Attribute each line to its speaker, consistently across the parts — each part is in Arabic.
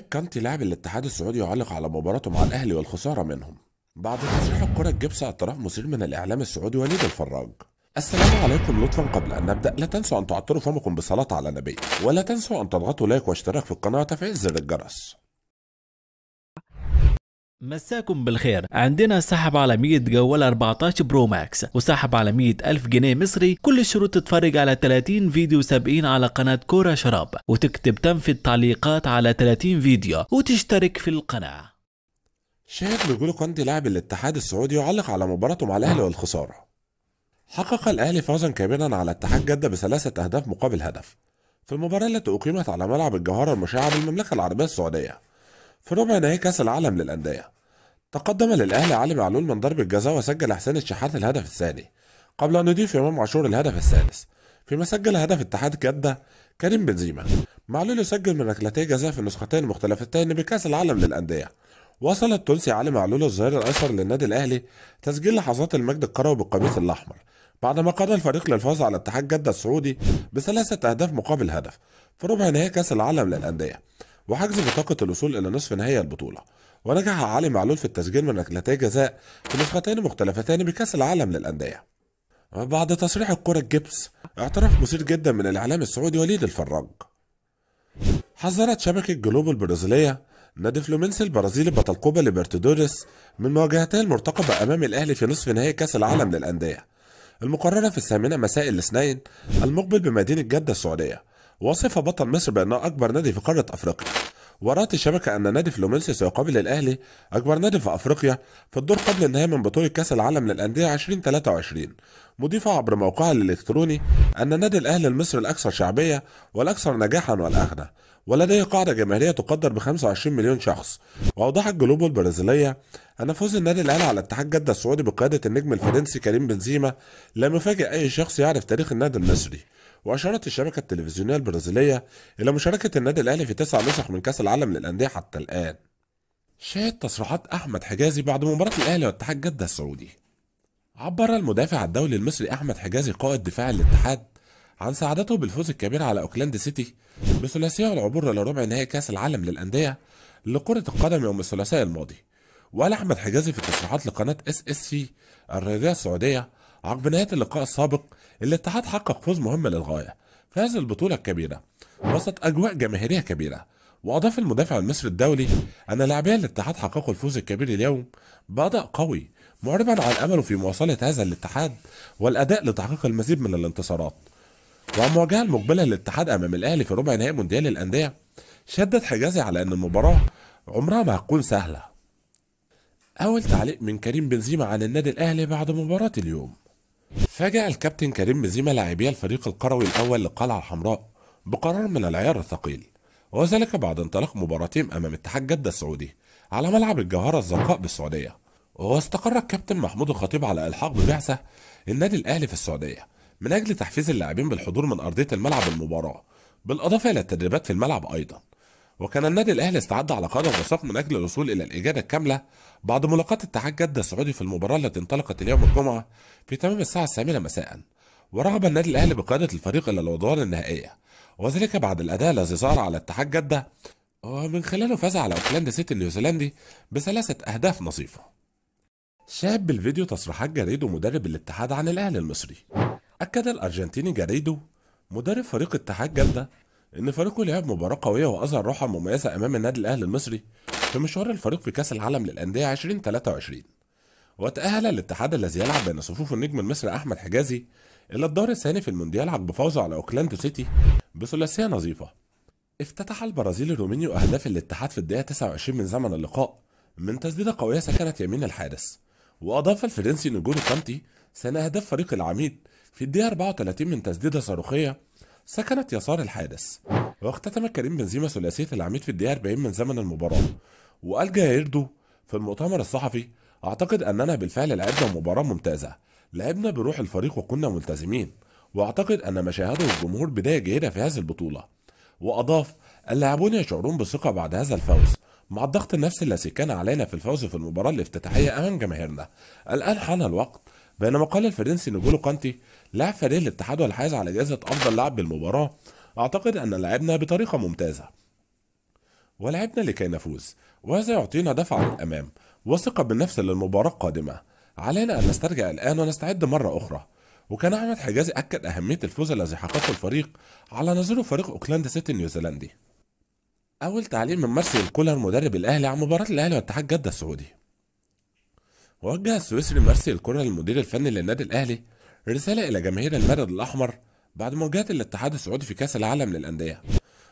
Speaker 1: هناك كانتي لاعب الاتحاد السعودي يعلق على مباراته مع الأهلي والخسارة منهم؟ بعد تصريح الكرة الجبس اعتراف مثير من الإعلام السعودي وليد الفراج السلام عليكم لطفا قبل أن نبدأ لا تنسوا أن تعطروا فمكم بصلاة على النبي ولا تنسوا أن تضغطوا لايك واشتراك في القناة وتفعيل زر الجرس مساكم بالخير عندنا سحب على 100 جوال 14 برو ماكس وسحب على 100 ألف جنيه مصري كل الشروط تتفرج على 30 فيديو سابقين على قناة كورة شراب وتكتب تم في التعليقات على 30 فيديو وتشترك في القناة شاهد بيقول قناتي لاعب الاتحاد السعودي يعلق على مباراته مع الأهلي والخسارة حقق الأهلي فوزا كبيرا على اتحاد جدة بثلاثة أهداف مقابل هدف في المباراة التي أقيمت على ملعب الجوهرة المشعة بالمملكة العربية السعودية في ربع نهائي كأس العالم للأندية تقدم للأهلي علي معلول من ضربة جزاء وسجل حسين الشحات الهدف الثاني قبل أن يضيف إمام عاشور الهدف الثالث فيما سجل هدف اتحاد جدة كريم بنزيما معلول يسجل من ركلتي جزاء في النسختين المختلفتين بكأس العالم للأندية وصل التونسي علي معلول الظهير الأيسر للنادي الأهلي تسجيل لحظات المجد الكروي بالقميص الأحمر بعدما قاد الفريق للفوز على اتحاد جدة السعودي بثلاثة أهداف مقابل هدف في ربع نهائي كأس العالم للأندية وحجز بطاقة الوصول إلى نصف نهائي البطولة ونجح علي معلول في التسجيل من ركلتي جزاء في نسختين مختلفتين بكأس العالم للأندية. بعد تصريح الكرة الجبس اعتراف مثير جدا من الإعلام السعودي وليد الفراج. حذرت شبكة جلوب البرازيلية نادي فلومنسي البرازيلي بطل كوبا ليبرتادوريس من مواجهتين المرتقبة أمام الأهلي في نصف نهائي كأس العالم للأندية المقررة في الثامنة مساء الاثنين المقبل بمدينة جدة السعودية وصف بطل مصر بأنه أكبر نادي في قارة أفريقيا ورأت الشبكة أن نادي فلومنسي سيقابل الأهلي أكبر نادي في أفريقيا في الدور قبل النهائي من بطولة كأس العالم للأندية 2023 مضيفة عبر موقعها الإلكتروني أن نادي الأهلي المصري الأكثر شعبية والأكثر نجاحا والأغنى ولديه قاعدة جماهيرية تقدر ب 25 مليون شخص وأوضحت جلوبو البرازيلية أن فوز النادي الأهلي على اتحاد جدة السعودي بقيادة النجم الفرنسي كريم بنزيما لم يفاجئ أي شخص يعرف تاريخ النادي المصري وأشارت الشبكة التلفزيونية البرازيلية إلى مشاركة النادي الأهلي في تسع نسخ من كأس العالم للأندية حتى الآن شاهد تصريحات أحمد حجازي بعد مباراة الأهلي واتحاد جدة السعودي عبر المدافع الدولي المصري أحمد حجازي قائد دفاع الاتحاد عن سعادته بالفوز الكبير على أوكلاند سيتي بثلاثية العبور إلى ربع نهائي كأس العالم للأندية لكرة القدم يوم الثلاثاء الماضي وقال أحمد حجازي في تصريحات لقناة اس اس سي الرياضية السعودية عقب نهاية اللقاء السابق الاتحاد حقق فوز مهم للغاية في هذه البطولة الكبيرة وسط أجواء جماهيرية كبيرة وأضاف المدافع المصري الدولي أن لاعبي الاتحاد حققوا الفوز الكبير اليوم بأداء قوي معربا عن أمله في مواصلة هذا الاتحاد والأداء لتحقيق المزيد من الانتصارات وعن مواجهة المقبلة للاتحاد أمام الأهلي في ربع نهائي مونديال الأندية شدد حجازي على أن المباراة عمرها ما هتكون سهلة أول تعليق من كريم بنزيما عن النادي الأهلي بعد مباراة اليوم فاجأ الكابتن كريم بنزيما لاعبي الفريق القروي الأول للقلعة الحمراء بقرار من العيار الثقيل وذلك بعد انطلاق مباراتهم أمام اتحاد جدة السعودي على ملعب الجوهرة الزرقاء بالسعودية واستقر الكابتن محمود الخطيب على إلحاق ببعثة النادي الأهلي في السعودية من أجل تحفيز اللاعبين بالحضور من أرضية الملعب المباراة بالإضافة إلى التدريبات في الملعب أيضا وكان النادي الأهلي استعد على قدر وساق من أجل الوصول إلى الإجادة الكاملة بعد ملاقاة اتحاد جدة السعودي في المباراة التي انطلقت اليوم الجمعة في تمام الساعة الثامنة مساء ورغب النادي الأهلي بقيادة الفريق إلى الأدوار النهائية وذلك بعد الأداء الذي صار على اتحاد جدة ومن خلاله فاز على أوكلاند سيتي النيوزيلندي بثلاثة أهداف نصيفة شاهد بالفيديو تصريحات جاريدو مدرب الاتحاد عن الاهلي المصري اكد الارجنتيني جاريدو مدرب فريق اتحاد جده ان فريقه لعب مباراه قويه واظهر روحه مميزه امام النادي الاهلي المصري في مشوار الفريق في كاس العالم للانديه 2023 وتاهل الاتحاد الذي يلعب بين صفوف النجم المصري احمد حجازي الى الدور الثاني في المونديال عقب فوزه على اوكلاندو سيتي بثلاثيه نظيفه افتتح البرازيلي رومينيو اهداف الاتحاد في الدقيقه 29 من زمن اللقاء من تسديده قويه سكنت يمين الحارس وأضاف الفرنسي نجون كانتي أهداف فريق العميد في الدقيقة 34 من تسديدة صاروخية سكنت يسار الحارس واختتم كريم بنزيما ثلاثية العميد في الدقيقة 40 من زمن المباراة وقال جايردو في المؤتمر الصحفي أعتقد أننا بالفعل لعبنا مباراة ممتازة لعبنا بروح الفريق وكنا ملتزمين وأعتقد أن ما شاهده الجمهور بداية جيدة في هذه البطولة وأضاف اللاعبون يشعرون بثقة بعد هذا الفوز مع الضغط النفسي الذي كان علينا في الفوز في المباراة الافتتاحية أمام جماهيرنا الآن حان الوقت بينما قال الفرنسي نجولو كانتي لاعب فريق الاتحاد والحائز على جائزة أفضل لاعب بالمباراة أعتقد أن لعبنا بطريقة ممتازة ولعبنا لكي نفوز وهذا يعطينا دفعة للأمام وثقة بالنفس للمباراة القادمة علينا أن نسترجع الآن ونستعد مرة أخرى وكان أحمد حجازي أكد أهمية الفوز الذي حققه الفريق على نظيره فريق أوكلاند سيتي النيوزيلندي أول تعليق من مارسيل كولر مدرب الأهلي عن مباراة الأهلي واتحاد جدة السعودي وجه السويسري مارسيل كولر المدير الفني للنادي الأهلي رسالة إلى جماهير المدد الأحمر بعد مواجهة الاتحاد السعودي في كأس العالم للأندية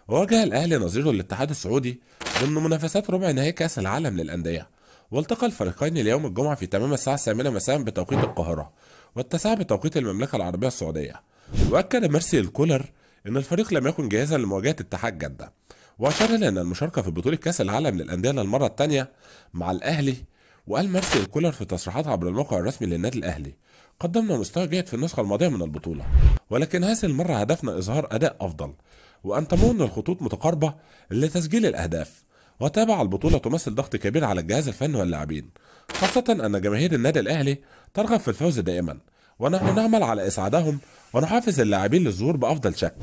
Speaker 1: وواجه الأهلي نظيره الاتحاد السعودي ضمن منافسات ربع نهائي كأس العالم للأندية والتقى الفريقين اليوم الجمعة في تمام الساعة الثامنة مساء بتوقيت القاهرة والتاسعة بتوقيت المملكة العربية السعودية وأكد مارسيل كولر إن الفريق لم يكن جاهزا لمواجهة اتحاد جدة وأشار إلى أن المشاركة في بطولة كأس العالم للأندية للمرة الثانية مع الأهلي وقال مارسيل كولر في تصريحات عبر الموقع الرسمي للنادي الأهلي قدمنا مستوى جيد في النسخة الماضية من البطولة ولكن هذه المرة هدفنا إظهار أداء أفضل وأن تمون الخطوط متقاربة لتسجيل الأهداف وتابع البطولة تمثل ضغط كبير على الجهاز الفني واللاعبين خاصة أن جماهير النادي الأهلي ترغب في الفوز دائما ونحن نعمل على إسعادهم ونحافز اللاعبين للظهور بأفضل شكل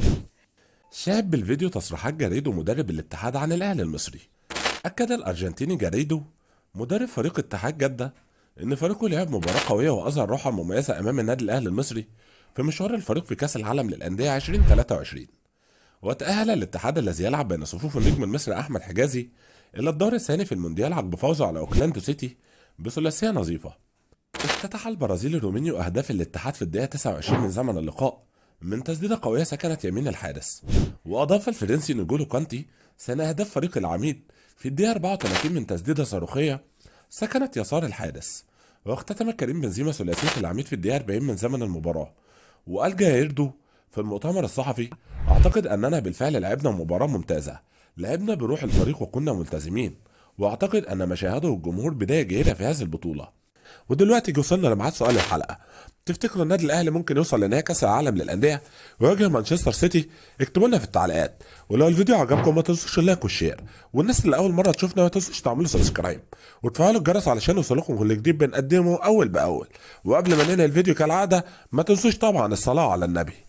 Speaker 1: شاهد بالفيديو تصريحات جاريدو مدرب الاتحاد عن الاهلي المصري اكد الارجنتيني جاريدو مدرب فريق اتحاد جده ان فريقه لعب مباراه قويه واظهر روحه مميزه امام النادي الاهلي المصري في مشوار الفريق في كاس العالم للانديه 2023 وتاهل الاتحاد الذي يلعب بين صفوف النجم المصري احمد حجازي الى الدور الثاني في المونديال عقب فوزه على اوكلاندو سيتي بثلاثيه نظيفه افتتح البرازيلي رومينيو اهداف الاتحاد في الدقيقه 29 من زمن اللقاء من تسديدة قوية سكنت يمين الحارس وأضاف الفرنسي نجولو كانتي سنة أهداف فريق العميد في الدقيقة 34 من تسديدة صاروخية سكنت يسار الحارس واختتم كريم بنزيما ثلاثية العميد في الدقيقة 40 من زمن المباراة وقال جايردو في المؤتمر الصحفي أعتقد أننا بالفعل لعبنا مباراة ممتازة لعبنا بروح الفريق وكنا ملتزمين وأعتقد أن ما شاهده الجمهور بداية جيدة في هذه البطولة ودلوقتي وصلنا لمعاد سؤال الحلقة تفتكروا النادي الاهلي ممكن يوصل لنهايه كاس العالم للانديه ويواجه مانشستر سيتي اكتبوا لنا في التعليقات ولو الفيديو عجبكم ما تنسوش اللايك والشير والناس اللي اول مره تشوفنا ما تنسوش تعملوا سبسكرايب وتفعلوا الجرس علشان يوصلكم كل جديد بنقدمه اول باول وقبل ما ننهي الفيديو كالعاده ما تنسوش طبعا الصلاه على النبي